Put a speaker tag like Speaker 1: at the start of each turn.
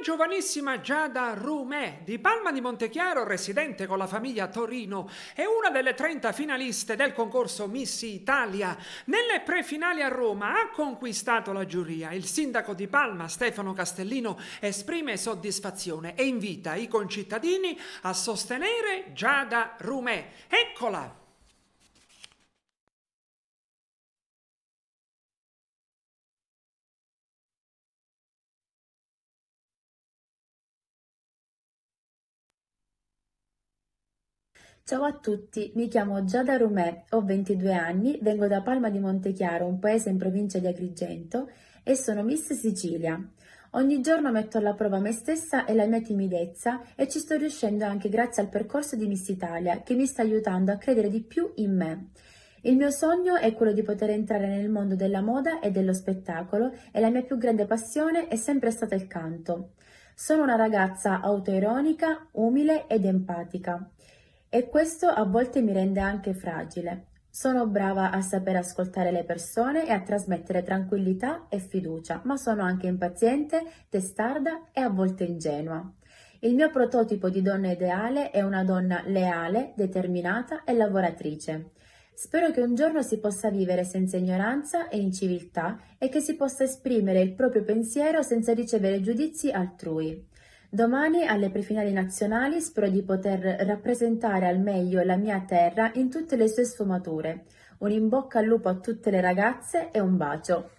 Speaker 1: giovanissima Giada Rumè, di Palma di Montechiaro, residente con la famiglia Torino, è una delle 30 finaliste del concorso Miss Italia. Nelle prefinali a Roma ha conquistato la giuria. Il sindaco di Palma, Stefano Castellino, esprime soddisfazione e invita i concittadini a sostenere Giada Rumè. Eccola!
Speaker 2: Ciao a tutti, mi chiamo Giada Romè, ho 22 anni, vengo da Palma di Montechiaro, un paese in provincia di Agrigento, e sono Miss Sicilia. Ogni giorno metto alla prova me stessa e la mia timidezza e ci sto riuscendo anche grazie al percorso di Miss Italia che mi sta aiutando a credere di più in me. Il mio sogno è quello di poter entrare nel mondo della moda e dello spettacolo e la mia più grande passione è sempre stata il canto. Sono una ragazza autoironica, umile ed empatica. E questo a volte mi rende anche fragile. Sono brava a saper ascoltare le persone e a trasmettere tranquillità e fiducia, ma sono anche impaziente, testarda e a volte ingenua. Il mio prototipo di donna ideale è una donna leale, determinata e lavoratrice. Spero che un giorno si possa vivere senza ignoranza e inciviltà e che si possa esprimere il proprio pensiero senza ricevere giudizi altrui. Domani alle prefinali nazionali spero di poter rappresentare al meglio la mia terra in tutte le sue sfumature. Un in bocca al lupo a tutte le ragazze e un bacio.